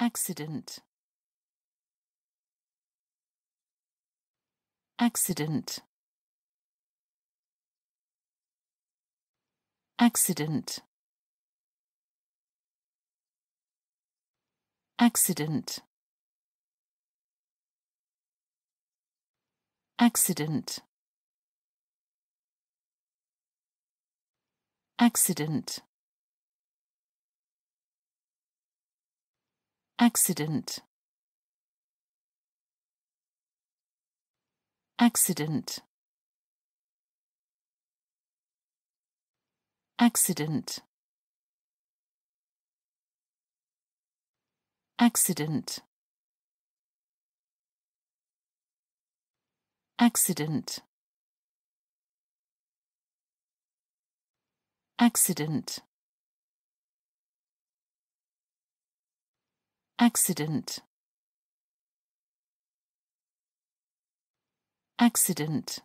accident accident accident accident accident accident accident accident accident accident accident accident accident accident